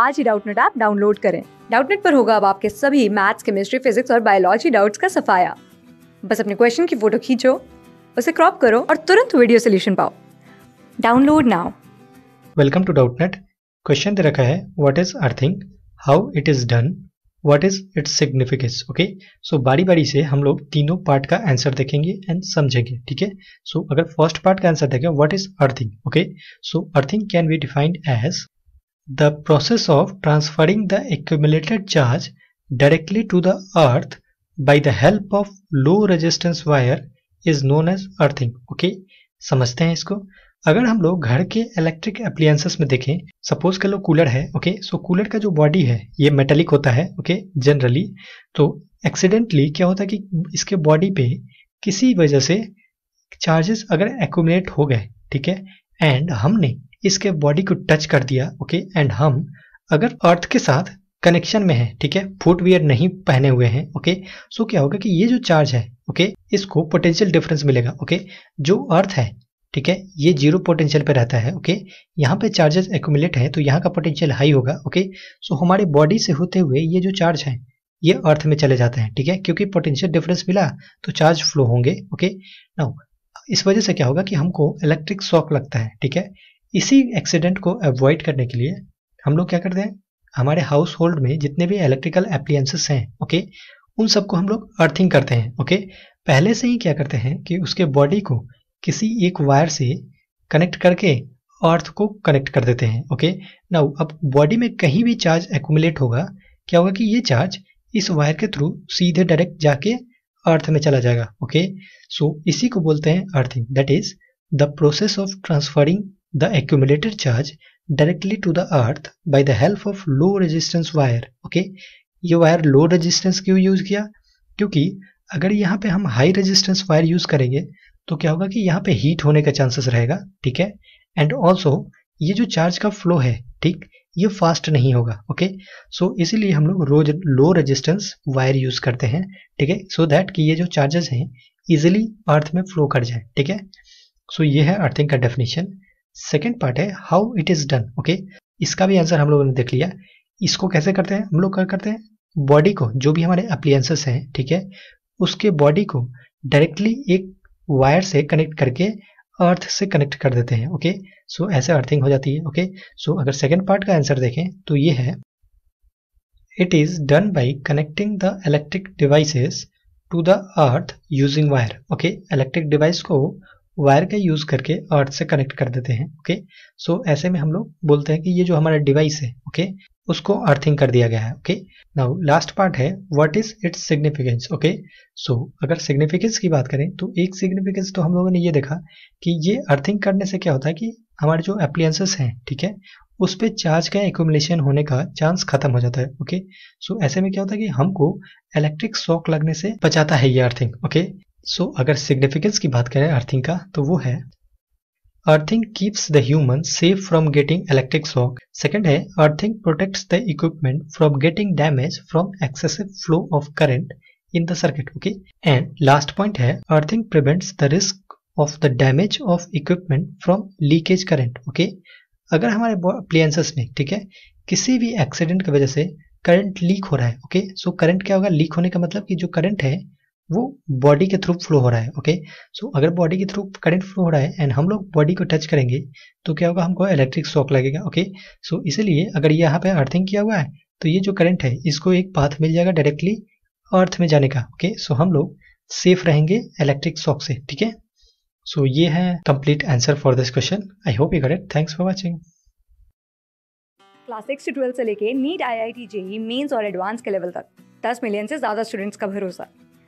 आज ही Doubtnut app download करें डाउटनेट पर होगा अब आपके सभी मैथ्स केमिस्ट्री फिजिक्स और बायोलॉजी डाउट्स का सफाया बस अपने क्वेश्चन की फोटो खींचो उसे क्रॉप करो और तुरंत वीडियो सोल्यूशन पाओ download now welcome to Doubtnut question दे रखा है what is earthing how it is done what is its significance okay so बारी बारी से हम लोग तीनों पार्ट का आंसर देखेंगे एंड समझेंगे ठीक है सो अगर फर्स्ट पार्ट का आंसर देखें what is earthing okay so earthing can be defined as The process of transferring the accumulated charge directly to the earth by the help of low resistance wire is known as earthing. Okay okay? समझते हैं इसको अगर हम लोग घर के electric appliances में देखें सपोज कर लो कूलर है ओके सो कूलर का जो बॉडी है ये मेटेलिक होता है ओके जनरली तो एक्सीडेंटली क्या होता है कि इसके बॉडी पे किसी वजह से चार्जेस अगर एकोमलेट हो गए ठीक है एंड हमने इसके बॉडी को टच कर दिया ओके एंड हम अगर अर्थ के साथ कनेक्शन में है ठीक है फुटवेयर नहीं पहने हुए हैं ओके सो क्या होगा कि ये जो चार्ज है ओके इसको पोटेंशियल डिफरेंस मिलेगा ओके जो अर्थ है ठीक है ये जीरो पोटेंशियल पे रहता है ओके यहाँ पे चार्जेस एकुमुलेट है तो यहाँ का पोटेंशियल हाई होगा ओके सो हमारे बॉडी से होते हुए ये जो चार्ज है ये अर्थ में चले जाते हैं ठीक है क्योंकि पोटेंशियल डिफरेंस मिला तो चार्ज फ्लो होंगे ओके नाउ इस वजह से क्या होगा कि हमको इलेक्ट्रिक शॉक लगता है ठीक है इसी एक्सीडेंट को अवॉइड करने के लिए हम लोग क्या करते हैं हमारे हाउस होल्ड में जितने भी इलेक्ट्रिकल एप्लीयंसेस हैं ओके उन सबको हम लोग अर्थिंग करते हैं ओके पहले से ही क्या करते हैं कि उसके बॉडी को किसी एक वायर से कनेक्ट करके अर्थ को कनेक्ट कर देते हैं ओके नाउ अब बॉडी में कहीं भी चार्ज एकुमुलेट होगा क्या होगा कि ये चार्ज इस वायर के थ्रू सीधे डायरेक्ट जाके अर्थ में चला जाएगा ओके सो so, इसी को बोलते हैं earthing that is the process of transferring the accumulated charge directly to the earth by the help of low resistance wire okay ये वायर लो रेजिस्टेंस क्यों यूज किया क्योंकि अगर यहाँ पे हम हाई रेजिस्टेंस वायर यूज करेंगे तो क्या होगा कि यहाँ पे हीट होने का चांसेस रहेगा ठीक है एंड ऑल्सो ये जो चार्ज का फ्लो है ठीक ये फास्ट नहीं होगा ओके सो so, इसीलिए हम लोग रोज लो रेजिस्टेंस वायर यूज करते हैं ठीक है सो दैट कि ये जो चार्जेस हैं इजिली अर्थ में फ्लो कर जाए ठीक है सो so, ये है अर्थिंग का डेफिनेशन सेकेंड पार्ट है how it is done okay इसका भी आंसर हम लोगों ने देख लिया इसको कैसे करते हैं हम लोग क्या करते हैं बॉडी को जो भी हमारे अप्लियंसेस हैं ठीक है उसके बॉडी को डायरेक्टली एक वायर से कनेक्ट करके अर्थ से कनेक्ट कर देते हैं ओके सो ऐसे अर्थिंग हो जाती है ओके सो अगर सेकेंड पार्ट का आंसर देखें तो ये है it is done by connecting the electric devices to the earth using wire okay electric device को वायर का यूज़ करके अर्थ से कनेक्ट कर देते हैं ओके सो ऐसे में हम लोग बोलते हैं कि ये जो हमारा डिवाइस है ओके उसको अर्थिंग कर दिया गया है ओके नाउ लास्ट पार्ट है what is its significance okay so अगर सिग्निफिकेंस की बात करें तो एक सिग्निफिकेंस तो हम लोगों ने ये देखा कि ये अर्थिंग करने से क्या होता है कि हमारे जो अप्लियंसेस हैं ठीक है उस पर चार्ज का एकोमलेशन होने का चांस खत्म हो जाता है ओके सो ऐसे में क्या होता है कि हमको इलेक्ट्रिक शॉक लगने से बचाता है ये अर्थिंग ओके सो so, अगर सिग्निफिकेंस की बात करें अर्थिंग का तो वो है earthing keeps the human safe from getting electric shock second है earthing protects the equipment from getting damage from excessive flow of current in the circuit okay and last point है earthing prevents the risk of the damage of equipment from leakage current okay अगर हमारे appliances में ठीक है किसी भी accident की वजह से करंट लीक हो रहा है ओके सो करंट क्या होगा लीक होने का मतलब कि जो करंट है वो बॉडी के थ्रू फ्लो हो रहा है ओके सो so, अगर बॉडी के थ्रू करंट फ्लो हो रहा है एंड हम लोग बॉडी को टच करेंगे तो क्या होगा हमको इलेक्ट्रिक शॉक लगेगा ओके सो so, इसीलिए अगर यहाँ पे अर्थिंग किया हुआ है तो ये जो करंट है इसको एक पाथ मिल जाएगा डायरेक्टली अर्थ में जाने का ओके सो so, हम लोग सेफ रहेंगे इलेक्ट्रिक शॉक से ठीक है सो ये है complete answer for this question I hope you got thanks for watching class six twelfth से लेके NEET I I T JEE mains और एडवांस के लेवल तक दस मिलियन से ज़्यादा स्टूडेंट्स का भरोसा